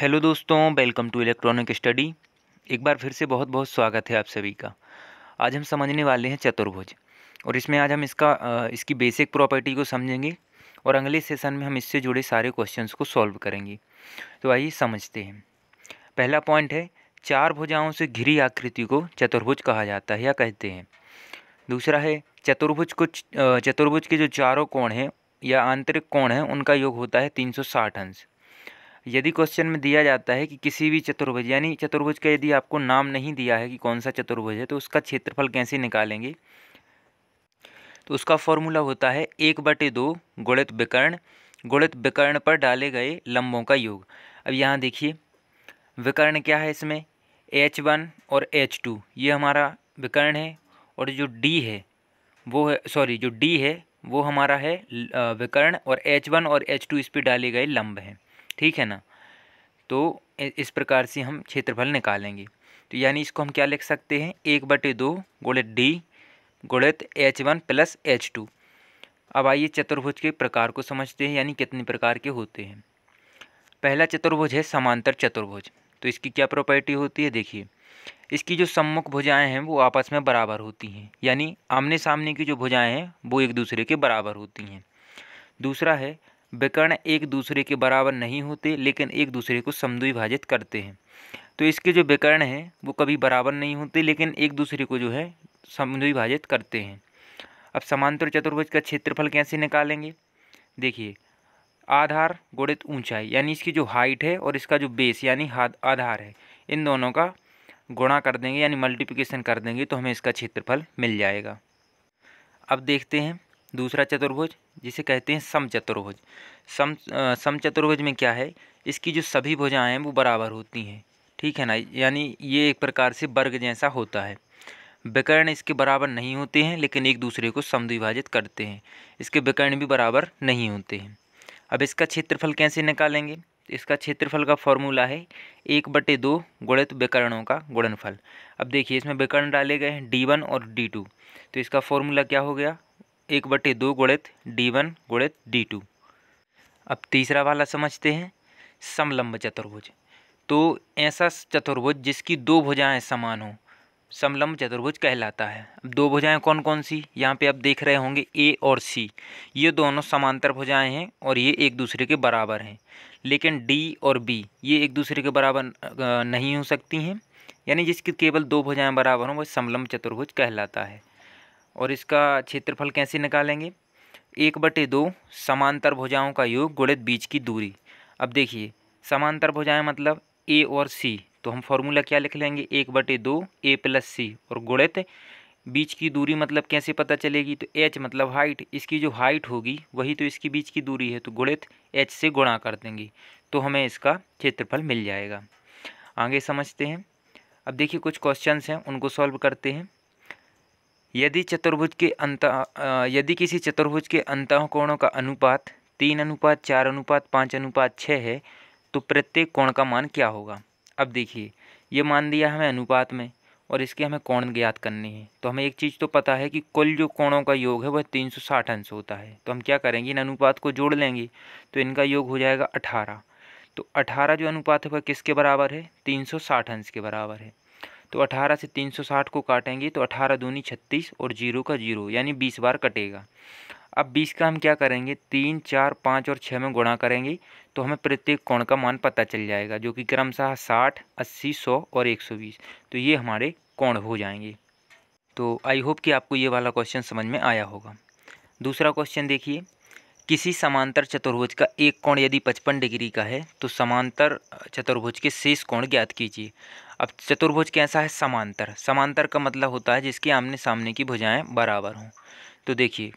hello दोस्तों welcome to electronic study एक बार फिर से बहुत बहुत स्वागत है आप सभी का आज हम समझने वाले हैं चतुर्भुज और इसमें आज हम इसका इसकी बेसिक प्रॉपर्टी को समझेंगे और अगले सेशन में हम इससे जुड़े सारे क्वेश्चंस को सॉल्व करेंगे तो आइए समझते हैं पहला पॉइंट है चार भुजाओं से घिरी आकृति को चतुर्भुज कहा जाता है या कहते हैं दूसरा है चतुर्भुज को चतुर्भुज के जो चारों कोण हैं या आंतरिक कोण हैं उनका योग होता है तीन अंश यदि क्वेश्चन में दिया जाता है कि किसी भी चतुर्भुज यानी चतुर्भुज का यदि आपको नाम नहीं दिया है कि कौन सा चतुर्भुज है तो उसका क्षेत्रफल कैसे निकालेंगे तो उसका फॉर्मूला होता है एक बटे दो गुणित विकर्ण गुणित विकर्ण पर डाले गए लंबों का योग अब यहाँ देखिए विकर्ण क्या है इसमें एच वन और एच टू ये हमारा विकर्ण है और जो डी है वो है सॉरी जो डी है वो हमारा है विकर्ण और एच वन और एच टू इस पर डाले गए लंब हैं ठीक है ना तो इस प्रकार से हम क्षेत्रफल निकालेंगे तो यानी इसको हम क्या लिख सकते हैं एक बटे दो गुणित डी गुणित H one plus H two अब आइए चतुर्भुज के प्रकार को समझते हैं यानी कितने प्रकार के होते हैं पहला चतुर्भुज है समांतर चतुर्भुज तो इसकी क्या प्रॉपर्टी होती है देखिए इसकी जो सम्मुख भुजाएं हैं वो आपस में बराबर होती हैं यानी आमने सामने की जो भुजाएं हैं वो एक दूसरे के बराबर होती हैं दूसरा है विकर्ण एक दूसरे के बराबर नहीं होते लेकिन एक दूसरे को समद्विभाजित करते हैं तो इसके जो विकर्ण हैं वो कभी बराबर नहीं होते लेकिन एक दूसरे को जो है समद्विभाजित करते हैं अब समांतर चतुर्भुज का क्षेत्रफल कैसे निकालेंगे देखिए आधार गुणित ऊंचाई यानी इसकी जो हाइट है और इसका जो बेस यानी आधार है इन दोनों का गुणा कर देंगे यानी मल्टीप्लिकेशन कर देंगे तो हमें इसका क्षेत्रफल मिल जाएगा अब देखते हैं दूसरा चतुर्भुज जिसे कहते हैं सम चतुर्भुज सम सम चतुर्भुज में क्या है इसकी जो सभी भुजाएं हैं वो बराबर होती हैं ठीक है ना यानी ये एक प्रकार से वर्ग जैसा होता है विकर्ण इसके बराबर नहीं होते हैं लेकिन एक दूसरे को समद्विभाजित करते हैं इसके विकर्ण भी बराबर नहीं होते हैं अब इसका क्षेत्रफल कैसे निकालेंगे इसका क्षेत्रफल का फॉर्मूला है एक बटे दो गुणित विकर्णों का गुणनफल अब देखिए इसमें विकर्ण डाले गए हैं डी वन और डी टू तो इसका फॉर्मूला क्या हो गया एक बटे दो गुणित डी वन गुणित डी टू अब तीसरा वाला समझते हैं समलंब चतुर्भुज तो ऐसा चतुर्भुज जिसकी दो भुजाएं समान हों समलंब चतुर्भुज कहलाता है अब दो भुजाएं कौन कौन सी यहाँ पे आप देख रहे होंगे ए और सी ये दोनों समांतर भुजाएं हैं और ये एक दूसरे के बराबर हैं लेकिन डी और बी ये एक दूसरे के बराबर नहीं हो सकती हैं यानी जिसकी केवल दो भुजाएं बराबर हों वह समलंब चतुर्भुज कहलाता है और इसका क्षेत्रफल कैसे निकालेंगे एक बटे दो समांतर भुजाओं का योग गुणित बीच की दूरी अब देखिए समांतर भुजाएं मतलब ए और सी तो हम फॉर्मूला क्या लिख लेंगे एक बटे दो ए प्लस सी और गुणित बीच की दूरी मतलब कैसे पता चलेगी तो एच मतलब हाइट इसकी जो हाइट होगी वही तो इसकी बीच की दूरी है तो गुणित एच से गुणा कर देंगे तो हमें इसका क्षेत्रफल मिल जाएगा आगे समझते हैं अब देखिए कुछ क्वेश्चंस हैं उनको सॉल्व करते हैं यदि चतुर्भुज के अंत यदि किसी चतुर्भुज के अंत कोणों का अनुपात तीन अनुपात चार अनुपात पाँच अनुपात छः है तो प्रत्येक कोण का मान क्या होगा अब देखिए ये मान दिया हमें अनुपात में और इसके हमें कोण ज्ञात करने हैं तो हमें एक चीज़ तो पता है कि कुल जो कोणों का योग है वह तीन सौ साठ अंश होता है तो हम क्या करेंगे इन अनुपात को जोड़ लेंगे तो इनका योग हो जाएगा अठारह तो अठारह जो अनुपात है वह किसके बराबर है तीन सौ साठ अंश के बराबर है तो अठारह से तीन सौ साठ को काटेंगे तो अठारह दूनी छत्तीस और जीरो का जीरो यानी बीस बार कटेगा अब बीस का हम क्या करेंगे तीन चार पाँच और छः में गुणा करेंगे तो हमें प्रत्येक कोण का मान पता चल जाएगा जो कि क्रमशः साठ अस्सी सौ और एक सौ बीस तो ये हमारे कोण हो जाएंगे तो आई होप कि आपको ये वाला क्वेश्चन समझ में आया होगा दूसरा क्वेश्चन देखिए किसी समांतर चतुर्भुज का एक कोण यदि पचपन डिग्री का है तो समांतर चतुर्भुज के शेष कोण ज्ञात कीजिए अब चतुर्भुज कैसा है समांतर समांतर का मतलब होता है जिसकी आमने सामने की भुजाएं बराबर हों तो देखिए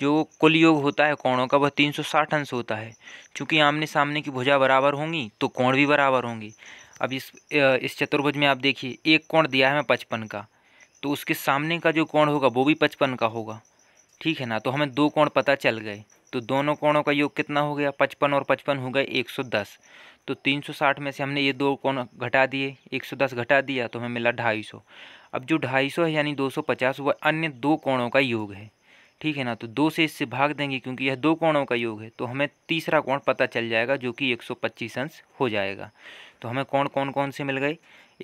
जो कुल योग होता है कोणों का वह तीन सौ साठ अंश होता है क्योंकि आमने सामने की भुजा बराबर होंगी तो कोण भी बराबर होंगी अब इस इस चतुर्भुज में आप देखिए एक कोण दिया है पचपन का तो उसके सामने का जो कोण होगा वो भी पचपन का होगा ठीक है ना तो हमें दो कोण पता चल गए तो दोनों कोणों का योग कितना हो गया पचपन और पचपन हो गए एक सौ दस तो तीन सौ साठ में से हमने ये दो कोण घटा दिए एक सौ दस घटा दिया तो हमें मिला ढाई सौ अब जो ढाई सौ है यानी दो सौ पचास वह अन्य दो कोणों का योग है ठीक है ना तो दो से इससे भाग देंगे क्योंकि यह दो कोणों का योग है तो हमें तीसरा कोण पता चल जाएगा जो कि एक सौ पच्चीस अंश हो जाएगा तो हमें कोण कौन कौन से मिल गए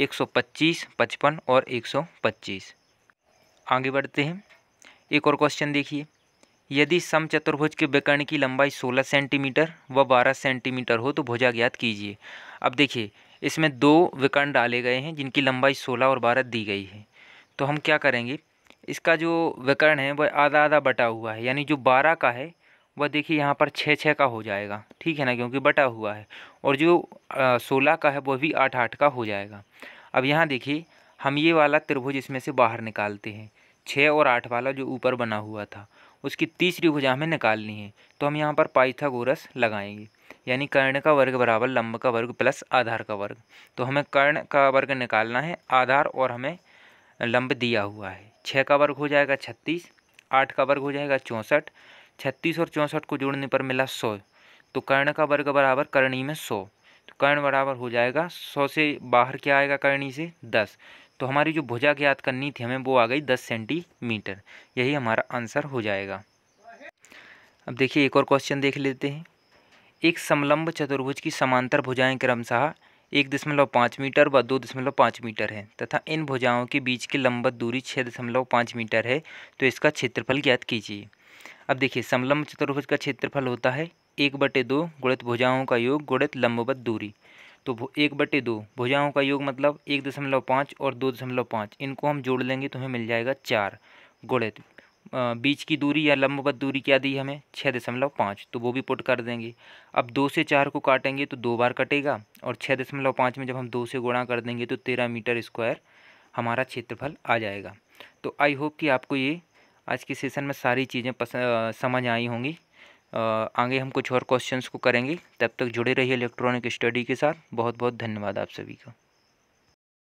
एक सौ पच्चीस पचपन और एक सौ पच्चीस आगे बढ़ते हैं एक और क्वेश्चन देखिए यदि सम चतुर्भुज के विकर्ण की लंबाई 16 सेंटीमीटर व 12 सेंटीमीटर हो तो भुजा ज्ञात कीजिए अब देखिए इसमें दो विकर्ण डाले गए हैं जिनकी लंबाई 16 और 12 दी गई है तो हम क्या करेंगे इसका जो विकर्ण है वह आधा आधा बटा हुआ है यानी जो बारह का है वह देखिए यहाँ पर छः छः का हो जाएगा ठीक है ना क्योंकि बटा हुआ है और जो सोलह का है वह भी आठ आठ का हो जाएगा अब यहाँ देखिए हम ये वाला त्रिभुज इसमें से बाहर निकालते हैं छः और आठ वाला जो ऊपर बना हुआ था उसकी तीसरी भुजा हमें निकालनी है तो हम यहाँ पर पाइथागोरस लगाएंगे यानी कर्ण का वर्ग बराबर लंब का वर्ग प्लस आधार का वर्ग तो हमें कर्ण का वर्ग निकालना है आधार और हमें लंब दिया हुआ है छः का वर्ग हो जाएगा छत्तीस आठ का वर्ग हो जाएगा चौंसठ छत्तीस और चौंसठ को जोड़ने पर मिला सौ तो कर्ण का वर्ग बराबर करणी में सौ तो कर्ण बराबर हो जाएगा सौ से बाहर क्या आएगा करणी से दस तो हमारी जो भुजा ज्ञात करनी थी हमें वो आ गई दस सेंटीमीटर यही हमारा आंसर हो जाएगा अब देखिए एक और क्वेश्चन देख लेते हैं एक समलंब चतुर्भुज की समांतर भुजाएं क्रमशः एक दशमलव पाँच मीटर व दो दशमलव पाँच मीटर है तथा इन भुजाओं के बीच की लंबत दूरी छः दशमलव पाँच मीटर है तो इसका क्षेत्रफल ज्ञात कीजिए अब देखिए समलंब चतुर्भुज का क्षेत्रफल होता है एक बटे दो गुणित भुजाओं का योग गुणित लंबवत दूरी तो एक बटे दो भुजाओं का योग मतलब एक दशमलव पाँच और दो दशमलव पाँच इनको हम जोड़ लेंगे तो हमें मिल जाएगा चार गुणित तो, बीच की दूरी या लंबवत दूरी क्या दी हमें छः दशमलव पाँच तो वो भी पुट कर देंगे अब दो से चार को काटेंगे तो दो बार कटेगा और छः दशमलव पाँच में जब हम दो से गुणा कर देंगे तो तेरह मीटर स्क्वायर हमारा क्षेत्रफल आ जाएगा तो आई होप कि आपको ये आज के सेशन में सारी चीज़ें समझ आई होंगी आगे हम कुछ और क्वेश्चंस को करेंगे तब तक जुड़े रहिए इलेक्ट्रॉनिक स्टडी के साथ बहुत बहुत धन्यवाद आप सभी का